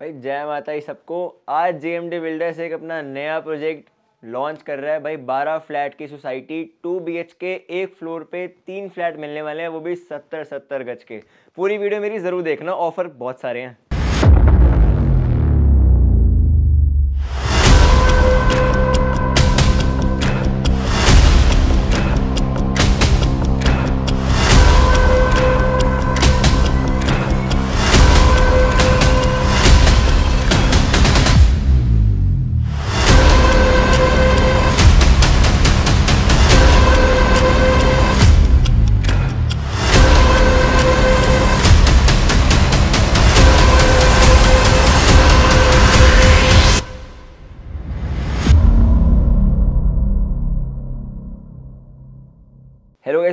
भाई जय माता ही सबको आज जे एम डी बिल्डर्स एक अपना नया प्रोजेक्ट लॉन्च कर रहा है भाई बारह फ्लैट की सोसाइटी टू बी एच के एक फ्लोर पे तीन फ्लैट मिलने वाले हैं वो भी सत्तर सत्तर गज के पूरी वीडियो मेरी ज़रूर देखना ऑफर बहुत सारे हैं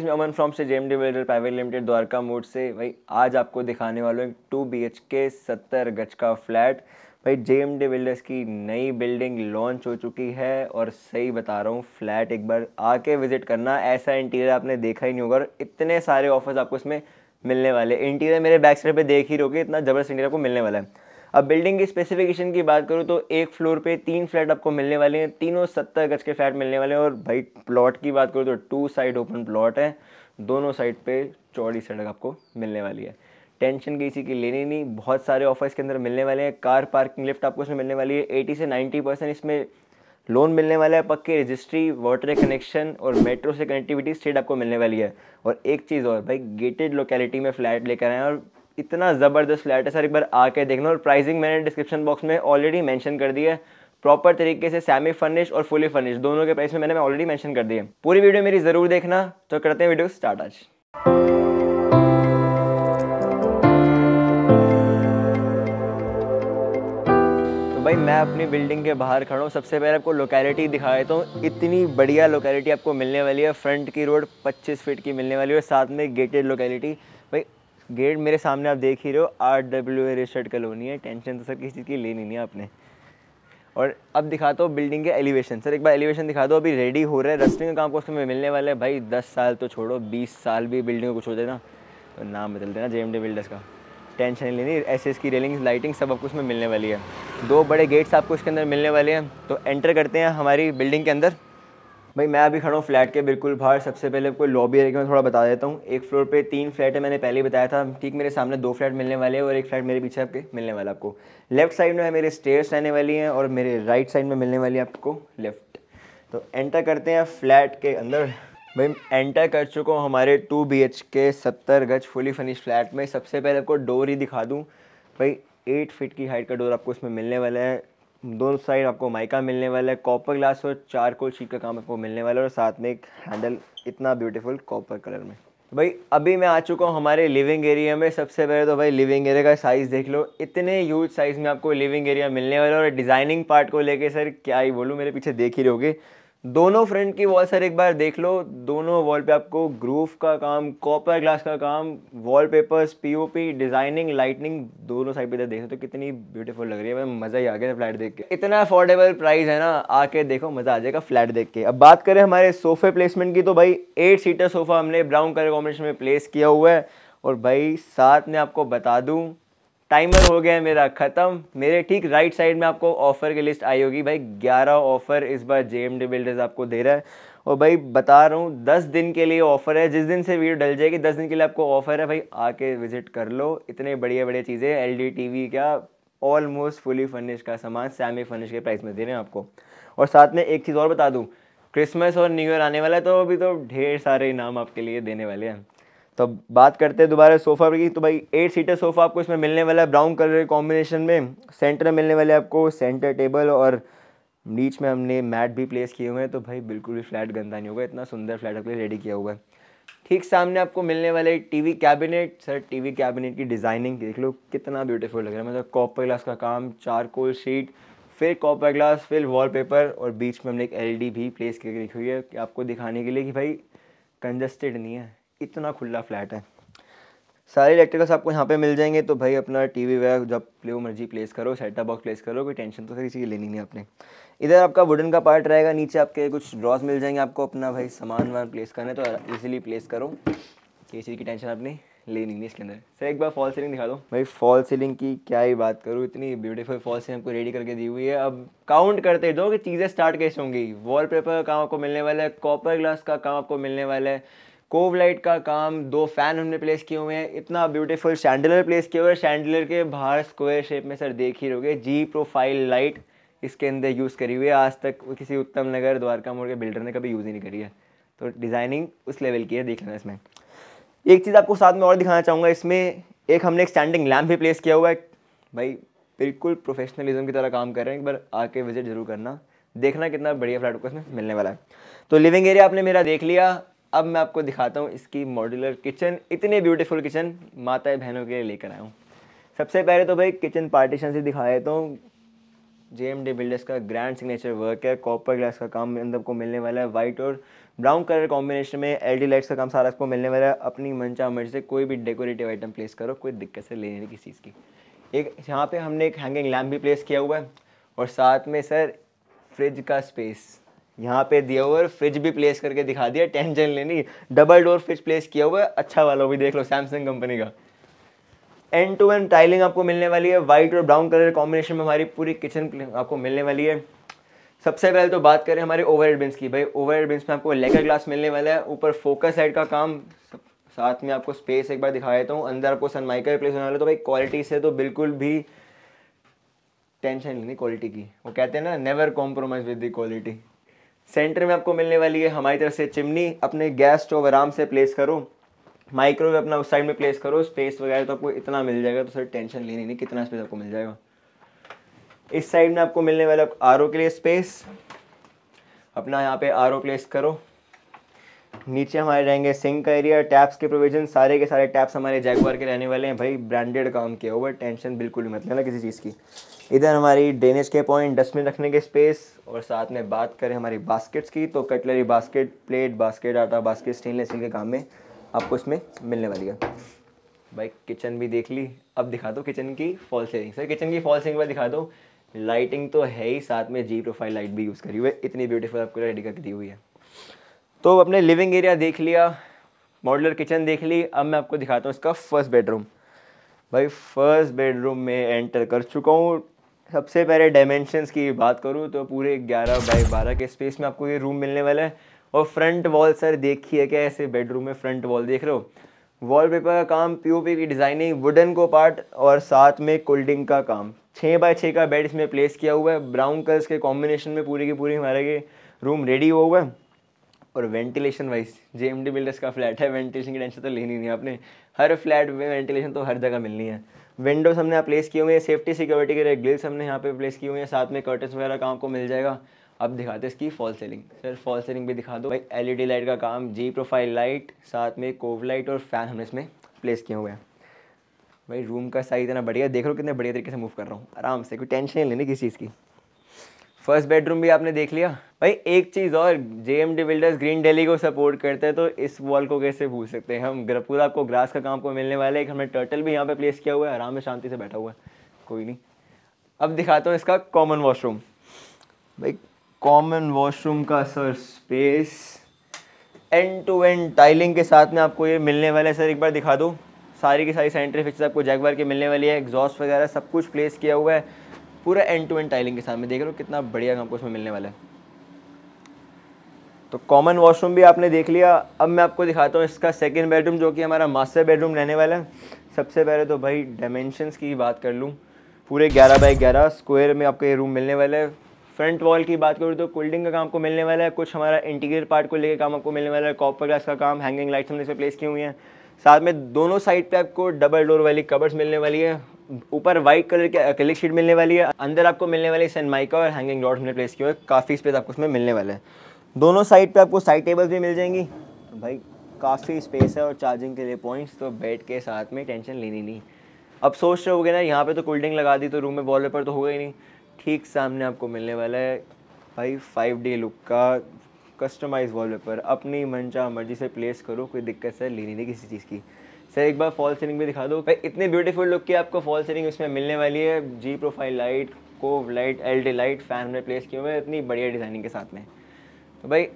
गाइस मैं अमन फ्रॉम से J M D builder private limited Dwarka Mor से भाई आज आपको दिखाने वाला हूँ टू बी एच के सत्तर गज का फ्लैट भाई जे एम डी बिल्डर्स की नई बिल्डिंग लॉन्च हो चुकी है और सही बता रहा हूँ फ्लैट एक बार आके विजिट करना ऐसा इंटीरियर आपने देखा ही नहीं होगा और इतने सारे ऑफर्स आपको इसमें मिलने वाले इंटीरियर मेरे बैक साइड पर देख ही रहोगे इतना ज़बरदस्त इंटीरियर आपको मिलने वाला है अब बिल्डिंग की स्पेसिफिकेशन की बात करूँ तो एक फ्लोर पे तीन फ्लैट आपको मिलने वाले हैं तीनों सत्तर गज के फ्लैट मिलने वाले हैं और भाई प्लॉट की बात करूँ तो टू साइड ओपन प्लॉट है दोनों साइड पे चौड़ी सड़क आपको मिलने वाली है टेंशन किसी की लेनी नहीं बहुत सारे ऑफर्स के अंदर मिलने वाले हैं कार पार्किंग लिफ्ट आपको इसमें मिलने वाली है एटी से नाइन्टी परसेंट इसमें लोन मिलने वाला है पक्के रजिस्ट्री वाटर कनेक्शन और मेट्रो से कनेक्टिविटी स्टेट आपको मिलने वाली है और एक चीज़ और भाई गेटेड लोकेलिटी में फ्लैट लेकर आए और इतना ज़बरदस्त फ्लैट है सर एक बार आके देख लो और प्राइसिंग मैंने डिस्क्रिप्शन बॉक्स में ऑलरेडी मेंशन कर दी है प्रॉपर तरीके से सेमी फर्निश और फुली फर्निश दोनों के प्राइस में मैंने ऑलरेडी मेंशन कर दिए पूरी वीडियो मेरी ज़रूर देखना तो करते हैं वीडियो स्टार्ट आज तो भाई मैं अपनी बिल्डिंग के बाहर खड़ा हूँ सबसे पहले आपको लोकेलिटी दिखा देता हूँ इतनी बढ़िया लोकेलिटी आपको मिलने वाली है फ्रंट की रोड 25 फीट की मिलने वाली है साथ में गेटेड लोकेलिटी भाई गेट मेरे सामने आप देख ही रहे हो R W A registered colony है टेंशन तो सर किसी चीज़ की लेनी नहीं है आपने और अब दिखाता हूँ बिल्डिंग के एलिवेशन सर एक बार एलिवेशन दिखा दो अभी रेडी हो रहा है रस्टिंग का काम को में मिलने वाला है भाई दस साल तो छोड़ो बीस साल भी बिल्डिंग कुछ हो जाए ना तो नाम बदल देना जे एम डी बिल्डर्स का टेंशन नहीं लेनी ऐसे इसकी रेलिंग लाइटिंग सब आपको उसमें मिलने वाली है दो बड़े गेट्स आपको इसके अंदर मिलने वाले हैं तो एंटर करते हैं हमारी बिल्डिंग के अंदर भाई मैं अभी खड़ा हूँ फ्लैट के बिल्कुल बाहर सबसे पहले आपको लॉबी एरिया में थोड़ा बता देता हूँ एक फ्लोर पे तीन फ्लैट है मैंने पहले ही बताया था ठीक मेरे सामने दो फ्लैट मिलने वाले हैं और एक फ्लैट मेरे पीछे आपके मिलने वाला आपको लेफ्ट साइड में है मेरे स्टेयर्स रहने वाली हैं और मेरे राइट साइड में मिलने वाली है आपको लेफ्ट तो एंटर करते हैं फ्लैट के अंदर भाई एंटर कर चुका हूँ हमारे टू बी एच के सत्तर गज फुली फर्निश्ड फ्लैट में सबसे पहले आपको डोर ही दिखा दूँ भाई एट फिट की हाइट का डोर आपको उसमें मिलने वाला है दोनों साइड आपको माइका मिलने वाला है कॉपर ग्लास और कोल शीट का काम आपको मिलने वाला है और साथ में एक हैंडल इतना ब्यूटीफुल कॉपर कलर में तो भाई अभी मैं आ चुका हूँ हमारे लिविंग एरिया में सबसे पहले तो भाई लिविंग एरिया का साइज़ देख लो इतने यूज साइज़ में आपको लिविंग एरिया मिलने वाला है और डिज़ाइनिंग पार्ट को लेके सर क्या ही बोलूँ मेरे पीछे देख ही रहोगे दोनों फ्रंट की वॉल सर एक बार देख लो दोनों वॉल पे आपको ग्रूफ का काम कॉपर ग्लास का काम वॉलपेपर्स पीओपी डिज़ाइनिंग लाइटनिंग दोनों साइड पे इधर देख सकते हो तो कितनी ब्यूटीफुल लग रही है मैं मज़ा ही आ गया फ्लैट देख के इतना अफोर्डेबल प्राइस है ना आके देखो मज़ा आ जाएगा फ्लैट देख के अब बात करें हमारे सोफे प्लेसमेंट की तो भाई एट सीटर सोफ़ा हमने ब्राउन कलर कॉम्बिनेशन में प्लेस किया हुआ है और भाई साथ में आपको बता दूँ टाइमर हो गया है मेरा ख़त्म मेरे ठीक राइट साइड में आपको ऑफ़र की लिस्ट आई होगी भाई ग्यारह ऑफ़र इस बार जे एम डी बिल्डर्स आपको दे रहा है और भाई बता रहा हूँ दस दिन के लिए ऑफ़र है जिस दिन से वीडियो डल जाएगी दस दिन के लिए आपको ऑफ़र है भाई आके विज़िट कर लो इतने बढ़िया बढ़िया चीज़ें एल डी टी वी क्या ऑलमोस्ट फुली फर्निश का सामान सैमी फर्निश के प्राइस में दे रहे हैं आपको और साथ में एक चीज़ और बता दूँ क्रिसमस और न्यू ईयर आने वाला है तो अभी तो ढेर सारे इनाम आपके लिए देने वाले हैं तो बात करते हैं दोबारा सोफ़ा की तो भाई एट सीटर सोफ़ा आपको इसमें मिलने वाला है ब्राउन कलर कॉम्बिनेशन में सेंटर मिलने वाले आपको सेंटर टेबल और नीच में हमने मैट भी प्लेस किए हुए हैं तो भाई बिल्कुल भी फ्लैट गंदा नहीं होगा इतना सुंदर फ्लैट आपके रेडी किया हुआ है ठीक सामने आपको मिलने वाले TV cabinet sir TV cabinet की डिज़ाइनिंग देख लो कितना ब्यूटीफुल लग रहा है मतलब कॉपर ग्लास का काम चारकोल शीट फिर कॉपर ग्लास फिर वॉलपेपर और बीच में हमने एक एलईडी भी प्लेस करके रखी हुई है कि आपको दिखाने के लिए कि भाई कंजस्टेड नहीं है इतना खुला फ्लैट है सारे इलेक्ट्रिकल्स आपको यहाँ पे मिल जाएंगे तो भाई अपना टीवी वगैरह जब प्ले मर्जी प्लेस करो सेटअप बॉक्स प्लेस करो कोई टेंशन तो किसी की लेनी नहीं आपने इधर आपका वुडन का पार्ट रहेगा नीचे आपके कुछ ड्रॉज मिल जाएंगे आपको अपना भाई सामान वामान प्लेस करना है तो ईजिली प्लेस करो किसी की टेंशन आपने लेनी नहीं इसके अंदर सर एक बार फॉल सीलिंग दिखा दो भाई फॉल सीलिंग की क्या ही बात करूँ इतनी ब्यूटीफुल फॉल सीलिंग आपको रेडी करके दी हुई है अब काउंट करते जाओ कि चीज़ें स्टार्ट कैसे होंगी वॉलपेपर का काम आपको मिलने वाला है कॉपर ग्लास का काम आपको मिलने वाला है कोव लाइट का काम दो फैन हमने प्लेस किए हुए हैं इतना ब्यूटीफुल शैंडलर प्लेस किए हुआ है शैंडलर के बाहर स्क्वायर शेप में सर देख ही रहोगे जी प्रोफाइल लाइट इसके अंदर यूज़ करी हुई है आज तक किसी उत्तम नगर द्वारका मोड़ के बिल्डर ने कभी यूज़ ही नहीं करी है तो डिज़ाइनिंग उस लेवल की है देख लेना इसमें एक चीज़ आपको साथ में और दिखाना चाहूँगा इसमें एक हमने एक स्टैंडिंग लैम्प भी प्लेस किया हुआ है भाई बिल्कुल प्रोफेशनलिज्म की तरह काम कर रहे हैं एक बार आके विजिट जरूर करना देखना कितना बढ़िया फ्लैट को इसमें मिलने वाला है तो लिविंग एरिया आपने मेरा देख लिया अब मैं आपको दिखाता हूँ इसकी मॉड्यूलर किचन इतने ब्यूटीफुल किचन माता बहनों के लिए लेकर आया हूँ सबसे पहले तो भाई किचन पार्टीशन से दिखा देता हूँ जे एम डी बिल्डर्स का ग्रैंड सिग्नेचर वर्क है कॉपर ग्लास का काम अंदर को मिलने वाला है वाइट और ब्राउन कलर कॉम्बिनेशन में एल डी लाइट्स का काम सारा आपको मिलने वाला है अपनी मनचा मर्जी से कोई भी डेकोरेटिव आइटम प्लेस करो कोई दिक्कत से लेने किसी चीज़ की एक यहाँ पे हमने एक हैंगिंग लैम्प भी प्लेस किया हुआ है और साथ में सर फ्रिज का स्पेस यहाँ पे दिया हुआ है फ्रिज भी प्लेस करके दिखा दिया टेंशन लेनी डबल डोर फ्रिज प्लेस किया हुआ है अच्छा वाला भी देख लो सैमसंग कंपनी का एंड टू एंड टाइलिंग आपको मिलने वाली है वाइट और ब्राउन कलर कॉम्बिनेशन में हमारी पूरी किचन आपको मिलने वाली है सबसे पहले तो बात करें हमारे ओवर बिन्स की भाई ओवर बिन्स में आपको लेकर ग्लास मिलने वाला है ऊपर फोकस साइड का काम साथ में आपको स्पेस एक बार दिखा देता हूँ अंदर आपको सनमाइका प्लेस होने वाला तो भाई क्वालिटी से तो बिल्कुल भी टेंशन नहीं क्वालिटी की वो कहते हैं ना never compromise with the quality centre में आपको मिलने वाली है हमारी तरफ से चिमनी अपने गैस स्टोव आराम से प्लेस करो माइक्रोवेव अपना उस साइड में प्लेस करो स्पेस वगैरह तो आपको इतना मिल जाएगा तो सर टेंशन लेनी नहीं कितना स्पेस आपको मिल जाएगा इस साइड में आपको मिलने वाला आर के लिए स्पेस अपना यहाँ पे आर प्लेस करो नीचे हमारे रहेंगे सिंक का एरिया टैप्स के प्रोविजन सारे के सारे टैप्स हमारे जैगवार के रहने वाले हैं भाई ब्रांडेड काम किया हुआ टेंशन बिल्कुल भी मत लेना किसी चीज़ की इधर हमारी ड्रेनेज के पॉइंट डस्टबिन रखने के स्पेस और साथ में बात करें हमारी बास्केट्स की तो कटलरी बास्केट प्लेट बास्केट आटा बास्केट स्टेनलेस स्टील के काम में आपको इसमें मिलने वाली है भाई किचन भी देख ली अब दिखा दो किचन की फॉल सीलिंग सर किचन की फॉल सीलिंग पर दिखा दो लाइटिंग तो है ही साथ में जी प्रोफाइल लाइट भी यूज़ करी हुई है इतनी ब्यूटीफुल आपको रेडी करके दी हुई है तो अपने लिविंग एरिया देख लिया मॉडलर किचन देख ली अब मैं आपको दिखाता हूँ इसका फर्स्ट बेडरूम भाई फर्स्ट बेडरूम में एंटर कर चुका हूँ सबसे पहले डायमेंशंस की बात करूँ तो पूरे 11 बाई 12 के स्पेस में आपको ये रूम मिलने वाला है और फ्रंट वॉल सर देखिए क्या ऐसे बेडरूम में फ्रंट वॉल देख रहे हो वॉलपेपर का काम पीओपी की डिज़ाइनिंग वुडन को पार्ट और साथ में कोल्डिंग का काम छः बाय छः का बेड इसमें प्लेस किया हुआ है ब्राउन कलर्स के कॉम्बिनेशन में पूरी की पूरी हमारे के रूम रेडी हुआ हुआ है और ventilation wise J M D builders का फ्लैट है वेंटिलेशन की टेंशन तो लेनी नहीं है आपने हर फ्लैट में वेंटिलेशन तो हर जगह मिलनी है विंडोज हमने यहाँ प्लेस किए हुए हैं सेफ्टी सिक्योरिटी के लिए ग्रिल्स हमने यहाँ पे प्लेस किए हुए हैं साथ में कर्टन वगैरह का आपको मिल जाएगा अब दिखाते इसकी fall ceiling sir fall ceiling भी दिखा दो भाई एलईडी लाइट का काम जी प्रोफाइल लाइट साथ में कोव लाइट और फैन हमने इसमें प्लेस किए हुए हैं भाई रूम का साइज़ इतना बढ़िया देख लो कितने बढ़िया तरीके से मूव कर रहा हूँ आराम से कोई टेंशन नहीं लेनी किसी चीज़ की फर्स्ट बेडरूम भी आपने देख लिया भाई एक चीज़ और J M D builders green Delhi को सपोर्ट करते हैं तो इस वॉल को कैसे भूल सकते हैं हम पूरा आपको ग्रास का काम को मिलने वाला है एक हमने टर्टल भी यहाँ पे प्लेस किया हुआ है आराम से शांति से बैठा हुआ है कोई नहीं अब दिखाता हूँ इसका कॉमन वॉशरूम भाई कॉमन वॉशरूम का sir space end to end tiling के साथ में आपको ये मिलने वाला है सर एक बार दिखा दूँ सारी की सारी सैनिटरी फिक्स आपको जैकबार के मिलने वाली है एग्जॉस्ट वगैरह सब कुछ प्लेस किया हुआ है पूरा एंड टू एंड टाइलिंग के साथ में देख रहे हो कितना बढ़िया आपको उसमें मिलने वाला है तो कॉमन वॉशरूम भी आपने देख लिया अब मैं आपको दिखाता हूँ इसका सेकेंड बेडरूम जो कि हमारा मास्टर बेडरूम रहने वाला है सबसे पहले तो भाई डायमेंशन की बात कर लूँ पूरे ग्यारह बाई ग्यारह स्क्वायर में आपको ये रूम मिलने वाला है फ्रंट वॉल की बात करूँ तो कोल्डिंग का काम को मिलने वाला है कुछ हमारा इंटीरियर पार्ट को लेकर काम आपको मिलने वाला है कॉपर ग्लास का काम हैंगिंग लाइट्स हमने इसमें प्लेस की हुई हैं साथ में दोनों साइड पे आपको डबल डोर वाली कबर्स मिलने वाली है ऊपर व्हाइट कलर की अकेलिक शीट मिलने वाली है अंदर आपको मिलने वाली माइका और हैंगिंग डॉट हमने प्लेस किए है काफ़ी स्पेस आपको उसमें मिलने वाला है दोनों साइड पे आपको साइड टेबल्स भी मिल जाएंगी तो भाई काफ़ी स्पेस है और चार्जिंग के लिए पॉइंट्स तो बेड के साथ में टेंशन लेनी नहीं अब सोच रहे होगे ना यहाँ पे तो कोल्डिंग लगा दी तो रूम में वॉल पेपर तो होगा ही नहीं ठीक सामने आपको मिलने वाला है भाई फाइव डे लुक का कस्टमाइज वॉलपेपर अपनी मनचा मर्जी से प्लेस करो कोई दिक्कत सर लेनी नहीं किसी चीज़ की सर एक बार फॉल सीलिंग भी दिखा दो भाई इतने ब्यूटीफुल लुक की आपको फॉल सीलिंग इसमें मिलने वाली है G profile light cove light L light fan में प्लेस किए हुए इतनी बढ़िया डिज़ाइनिंग के साथ में तो भाई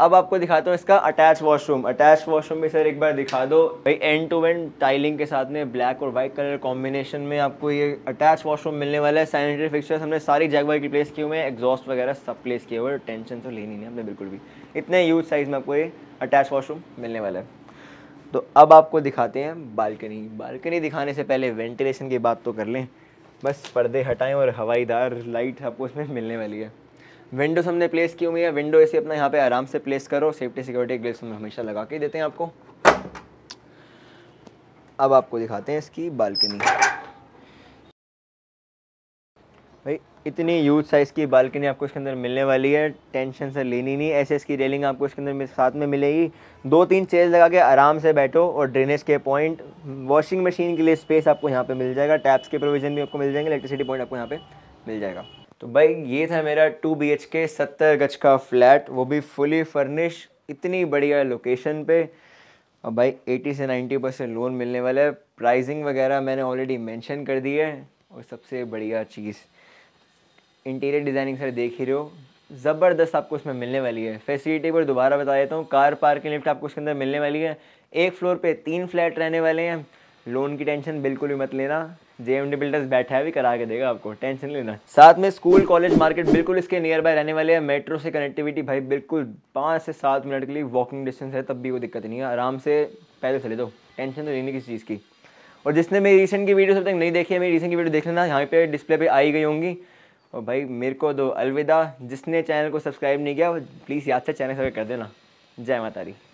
अब आपको दिखाता हूँ इसका अटैच वॉशरूम अटैच वॉशरूम भी सर एक बार दिखा दो भाई एंड टू एंड टाइलिंग के साथ में ब्लैक और वाइट कलर कॉम्बिनेशन में आपको ये अटैच वॉशरूम मिलने वाला है सैनिटरी फिक्चर्स हमने सारी जैगवार की प्लेस किए हुए हैं एग्जॉस्ट वगैरह सब प्लेस किए हुए हैं टेंशन तो लेनी नहीं हमने बिल्कुल भी इतने यूज साइज़ में आपको ये अटैच वॉशरूम मिलने वाला है तो अब आपको दिखाते हैं बालकनी बालकनी दिखाने से पहले वेंटिलेशन की बात तो कर लें बस पर्दे हटाएं और हवाईदार लाइट आपको इसमें मिलने वाली है विंडोज़ हमने प्लेस की हुई है विंडो ऐसे अपना यहाँ पे आराम से प्लेस करो सेफ्टी सिक्योरिटी ग्लिप्स हम हमेशा लगा के देते हैं आपको अब आपको दिखाते हैं इसकी बालकनी भाई इतनी यूज साइज़ की बालकनी आपको इसके अंदर मिलने वाली है टेंशन से लेनी नहीं ऐसे इसकी रेलिंग आपको इसके अंदर साथ में मिलेगी दो तीन चेयर लगा के आराम से बैठो और ड्रेनेज के पॉइंट वॉशिंग मशीन के लिए स्पेस आपको यहाँ पे मिल जाएगा टैप्स के प्रोविज़न भी आपको मिल जाएंगे इलेक्ट्रिसिटी पॉइंट आपको यहाँ पे मिल जाएगा तो भाई ये था मेरा टू बी एच के सत्तर गज का फ्लैट वो भी फुली फर्निश इतनी बढ़िया लोकेशन पे और भाई 80 से 90 परसेंट लोन मिलने वाला है प्राइसिंग वगैरह मैंने ऑलरेडी मेंशन कर दी है और सबसे बढ़िया चीज़ इंटीरियर डिज़ाइनिंग सर देख ही रहे हो ज़बरदस्त आपको इसमें मिलने वाली है फैसिलिटी पर दोबारा बता देता हूँ कार पार्किंग लिफ्ट आपको उसके अंदर मिलने वाली है एक फ्लोर पर तीन फ्लैट रहने वाले हैं लोन की टेंशन बिल्कुल भी मत लेना जे एम डी बिल्डर्स बैठा है भी करा के देगा आपको टेंशन लेना साथ में स्कूल कॉलेज मार्केट बिल्कुल इसके नियर बाय रहने वाले हैं मेट्रो से कनेक्टिविटी भाई बिल्कुल पाँच से सात मिनट के लिए वॉकिंग डिस्टेंस है तब भी कोई दिक्कत नहीं है आराम से पैदल चले दो टेंशन तो नहीं किसी चीज़ की और जिसने मेरी रिसेंट की वीडियो सब तक नहीं देखी है मेरी रिसेंट की वीडियो देख लेना यहाँ पे डिस्प्ले पे आई गई होंगी और भाई मेरे को दो अलविदा जिसने चैनल को सब्सक्राइब नहीं किया प्लीज़ याद से चैनल सब्सक्राइब कर देना जय माता दी